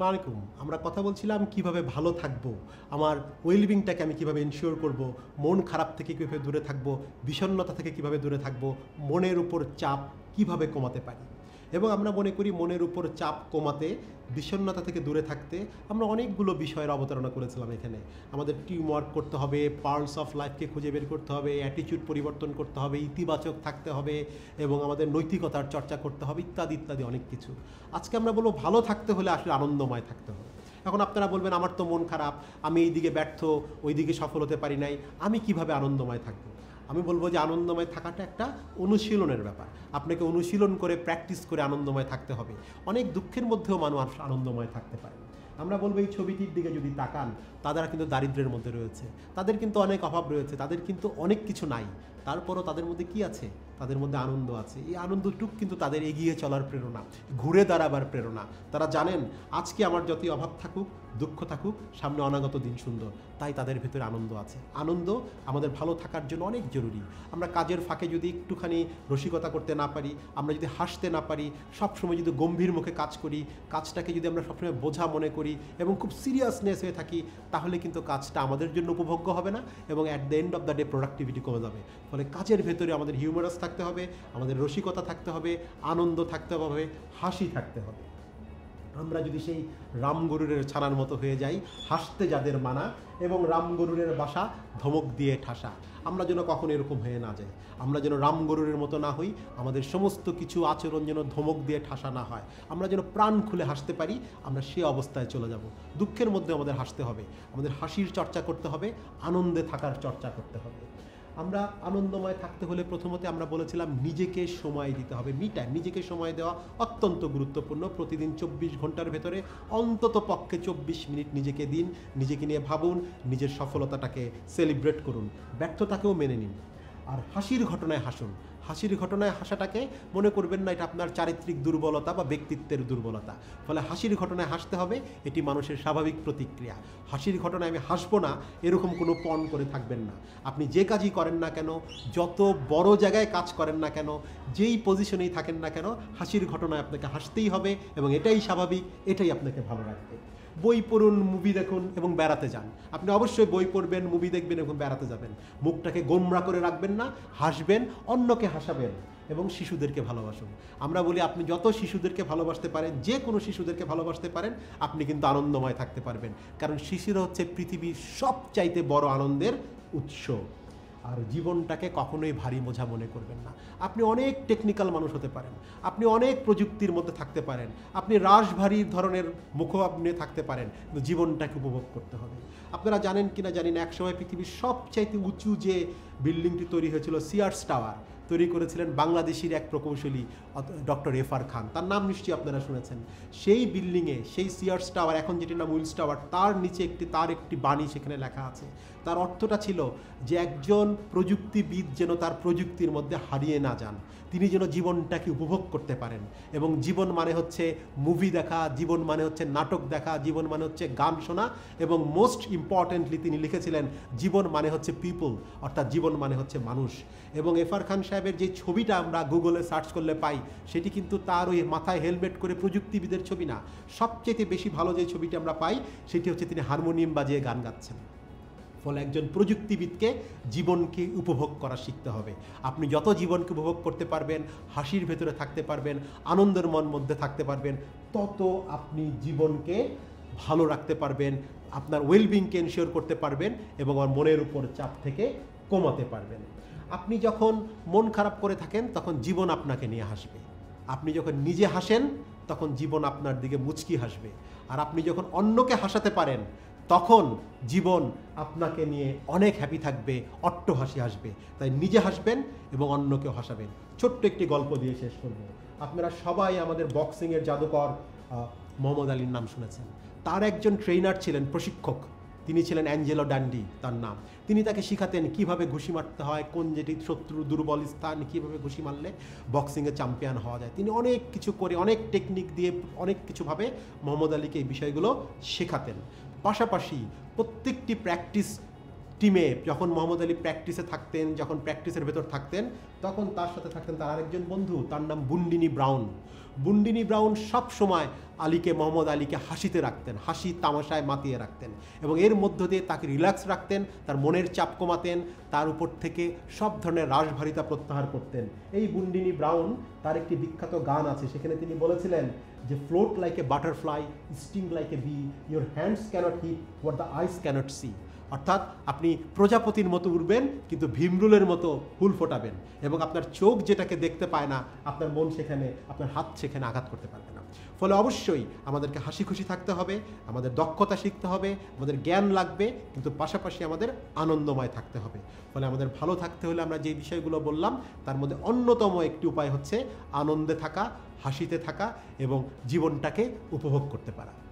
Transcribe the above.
আসসালামু আমরা কথা বলছিলাম কিভাবে ভালো থাকব আমার ওয়েলবিংটাকে আমি কিভাবে ইনশিওর করব মন খারাপ থেকে কীভাবে দূরে থাকব বিষণ্ণতা থেকে কিভাবে দূরে থাকব মনের উপর চাপ কিভাবে কমাতে পারি এবং আমরা মনে করি মনের উপর চাপ কমাতে বিষণ্নতা থেকে দূরে থাকতে আমরা অনেকগুলো বিষয়ের অবতারণা করেছিলাম এখানে আমাদের টিম ওয়ার্ক করতে হবে পার্লস অফ লাইফকে খুঁজে বের করতে হবে অ্যাটিচিউড পরিবর্তন করতে হবে ইতিবাচক থাকতে হবে এবং আমাদের নৈতিকতার চর্চা করতে হবে ইত্যাদি ইত্যাদি অনেক কিছু আজকে আমরা বলবো ভালো থাকতে হলে আসলে আনন্দময় থাকতে হবে এখন আপনারা বলবেন আমার তো মন খারাপ আমি এইদিকে ব্যর্থ ওইদিকে সফল হতে পারি নাই আমি কিভাবে আনন্দময় থাকবো আমি বলবো যে আনন্দময় থাকাটা একটা অনুশীলনের ব্যাপার আপনাকে অনুশীলন করে প্র্যাকটিস করে আনন্দময় থাকতে হবে অনেক দুঃখের মধ্যেও মানুষ আনন্দময় থাকতে পারে আমরা বলবো এই ছবিটির দিকে যদি তাকান তারা কিন্তু দারিদ্রের মধ্যে রয়েছে তাদের কিন্তু অনেক অভাব রয়েছে তাদের কিন্তু অনেক কিছু নাই তারপরও তাদের মধ্যে কি আছে তাদের মধ্যে আনন্দ আছে এই আনন্দটুক কিন্তু তাদের এগিয়ে চলার প্রেরণা ঘুরে দাঁড়াবার প্রেরণা তারা জানেন আজকে আমার যতই অভাব থাকুক দুঃখ থাকুক সামনে অনাগত দিন সুন্দর তাই তাদের ভেতরে আনন্দ আছে আনন্দ আমাদের ভালো থাকার জন্য অনেক জরুরি আমরা কাজের ফাঁকে যদি একটুখানি রসিকতা করতে না পারি আমরা যদি হাসতে না পারি সবসময় যদি গম্ভীর মুখে কাজ করি কাজটাকে যদি আমরা সবসময় বোঝা মনে করি এবং খুব সিরিয়াসনেস হয়ে থাকি তাহলে কিন্তু কাজটা আমাদের জন্য উপভোগ্য হবে না এবং at the end of the day productivity কমে যাবে ফলে তাহলে কাজের ভেতরে আমাদের হিউমারাস থাকতে হবে আমাদের রসিকতা থাকতে হবে আনন্দ থাকতে হবে হাসি থাকতে হবে আমরা যদি সেই রামগরুরের ছানার মতো হয়ে যাই হাসতে যাদের মানা এবং রামগরুরের বাসা ধমক দিয়ে ঠাসা আমরা যেন কখনো এরকম হয়ে না যাই আমরা যেন রামগরুরের মতো না হই আমাদের সমস্ত কিছু আচরণ যেন ধমক দিয়ে ঠাসা না হয় আমরা যেন প্রাণ খুলে হাসতে পারি আমরা সে অবস্থায় চলে যাব দুঃখের মধ্যে আমাদের হাসতে হবে আমাদের হাসির চর্চা করতে হবে আনন্দে থাকার চর্চা করতে হবে আমরা আনন্দময় থাকতে হলে প্রথমত আমরা বলেছিলাম নিজেকে সময় দিতে হবে মি টাইম নিজেকে সময় দেওয়া অত্যন্ত গুরুত্বপূর্ণ প্রতিদিন চব্বিশ ঘন্টার ভেতরে অন্তত পক্ষে চব্বিশ মিনিট নিজেকে দিন নিজেকে নিয়ে ভাবুন নিজের সফলতাটাকে সেলিব্রেট করুন ব্যর্থতাকেও মেনে নিন আর হাসির ঘটনায় হাসুন হাসির ঘটনায় হাসাটাকে মনে করবেন না এটা আপনার চারিত্রিক দুর্বলতা বা ব্যক্তিত্বের দুর্বলতা ফলে হাসির ঘটনায় হাসতে হবে এটি মানুষের স্বাভাবিক প্রতিক্রিয়া হাসির ঘটনায় আমি হাসবো না এরকম কোনো পণ করে থাকবেন না আপনি যে কাজই করেন না কেন যত বড় জায়গায় কাজ করেন না কেন যেই পজিশনেই থাকেন না কেন হাসির ঘটনায় আপনাকে হাসতেই হবে এবং এটাই স্বাভাবিক এটাই আপনাকে ভালো রাখবে বই পড়ুন মুভি দেখুন এবং বেড়াতে যান আপনি অবশ্যই বই পড়বেন মুভি দেখবেন এবং বেড়াতে যাবেন মুখটাকে গোমরা করে রাখবেন না হাসবেন অন্যকে হাস হাসাবেন এবং শিশুদেরকে ভালোবাসুন আমরা বলি আপনি যত শিশুদেরকে ভালোবাসতে পারেন যে কোনো শিশুদেরকে ভালোবাসতে পারেন আপনি কিন্তু আনন্দময় থাকতে পারবেন কারণ শিশুরা হচ্ছে পৃথিবীর সবচাইতে বড় আনন্দের উৎস আর জীবনটাকে কখনোই ভারী মোঝা মনে করবেন না আপনি অনেক টেকনিক্যাল মানুষ হতে পারেন আপনি অনেক প্রযুক্তির মধ্যে থাকতে পারেন আপনি ভারী ধরনের মুখভাব নিয়ে থাকতে পারেন কিন্তু জীবনটাকে উপভোগ করতে হবে আপনারা জানেন কিনা জানি না একসময় পৃথিবীর সবচাইতে উঁচু যে বিল্ডিংটি তৈরি হয়েছিল সিয়ার্স টাওয়ার তৈরি করেছিলেন বাংলাদেশির এক প্রকৌশলী ডক্টর এফআর খান তার নাম নিশ্চয়ই আপনারা শুনেছেন সেই বিল্ডিংয়ে সেই সিয়ার্স টাওয়ার এখন যেটির নাম উইলস টাওয়ার তার নিচে একটি তার একটি বাণী সেখানে লেখা আছে তার অর্থটা ছিল যে একজন প্রযুক্তিবিদ যেন তার প্রযুক্তির মধ্যে হারিয়ে না যান তিনি যেন জীবনটাকে উপভোগ করতে পারেন এবং জীবন মানে হচ্ছে মুভি দেখা জীবন মানে হচ্ছে নাটক দেখা জীবন মানে হচ্ছে গান শোনা এবং মোস্ট ইম্পর্টেন্টলি তিনি লিখেছিলেন জীবন মানে হচ্ছে পিপল অর্থাৎ জীবন মানে হচ্ছে মানুষ এবং এফআর খান সাহেব সাহেবের যে ছবিটা আমরা গুগলে সার্চ করলে পাই সেটি কিন্তু তার ওই মাথায় হেলমেট করে প্রযুক্তিবিদের ছবি না সবচেয়ে বেশি ভালো যে ছবিটি আমরা পাই সেটি হচ্ছে তিনি হারমোনিয়াম বাজিয়ে গান গাচ্ছেন ফলে একজন প্রযুক্তিবিদকে জীবনকে উপভোগ করা শিখতে হবে আপনি যত জীবনকে উপভোগ করতে পারবেন হাসির ভেতরে থাকতে পারবেন আনন্দের মন মধ্যে থাকতে পারবেন তত আপনি জীবনকে ভালো রাখতে পারবেন আপনার ওয়েলবিংকে এনশিওর করতে পারবেন এবং আমার মনের উপর চাপ থেকে কমাতে পারবেন আপনি যখন মন খারাপ করে থাকেন তখন জীবন আপনাকে নিয়ে হাসবে আপনি যখন নিজে হাসেন তখন জীবন আপনার দিকে মুচকি হাসবে আর আপনি যখন অন্যকে হাসাতে পারেন তখন জীবন আপনাকে নিয়ে অনেক হ্যাপি থাকবে অট্ট হাসি আসবে তাই নিজে হাসবেন এবং অন্যকেও হাসাবেন ছোট্ট একটি গল্প দিয়ে শেষ করব আপনারা সবাই আমাদের বক্সিংয়ের জাদুকর মোহাম্মদ আলীর নাম শুনেছেন তার একজন ট্রেনার ছিলেন প্রশিক্ষক তিনি ছিলেন অ্যাঞ্জেলো ড্যান্ডি তার নাম তিনি তাকে শিখাতেন কিভাবে ঘুষি মারতে হয় কোন যেটি শত্রু দুর্বল স্থান কিভাবে ঘুষি মারলে বক্সিংয়ে চ্যাম্পিয়ন হওয়া যায় তিনি অনেক কিছু করে অনেক টেকনিক দিয়ে অনেক কিছুভাবে মোহাম্মদ আলীকে এই বিষয়গুলো শেখাতেন পাশাপাশি প্রত্যেকটি প্র্যাকটিস টিমে যখন মোহাম্মদ আলী প্র্যাকটিসে থাকতেন যখন প্র্যাকটিসের ভেতর থাকতেন তখন তার সাথে থাকতেন তার আরেকজন বন্ধু তার নাম বুন্ডিনি ব্রাউন বুন্ডিনি ব্রাউন সব সময় আলীকে মোহাম্মদ আলীকে হাসিতে রাখতেন হাসি তামাশায় মাতিয়ে রাখতেন এবং এর মধ্য দিয়ে তাকে রিল্যাক্স রাখতেন তার মনের চাপ কমাতেন তার উপর থেকে সব ধরনের রাশভারিতা প্রত্যাহার করতেন এই বুন্ডিনি ব্রাউন তার একটি বিখ্যাত গান আছে সেখানে তিনি বলেছিলেন যে float like a butterfly sting like a bee your hands can't hit what the eyes can't see অর্থাৎ আপনি প্রজাপতির মতো উড়বেন কিন্তু ভীমরুলের মতো হুল ফোটাবেন এবং আপনার চোখ যেটাকে দেখতে পায় না আপনার মন সেখানে আপনার হাত সেখানে আঘাত করতে পারবে না ফলে অবশ্যই আমাদেরকে হাসি খুশি থাকতে হবে আমাদের দক্ষতা শিখতে হবে আমাদের জ্ঞান লাগবে কিন্তু পাশাপাশি আমাদের আনন্দময় থাকতে হবে ফলে আমাদের ভালো থাকতে হলে আমরা যে বিষয়গুলো বললাম তার মধ্যে অন্যতম একটি উপায় হচ্ছে আনন্দে থাকা হাসিতে থাকা এবং জীবনটাকে উপভোগ করতে পারা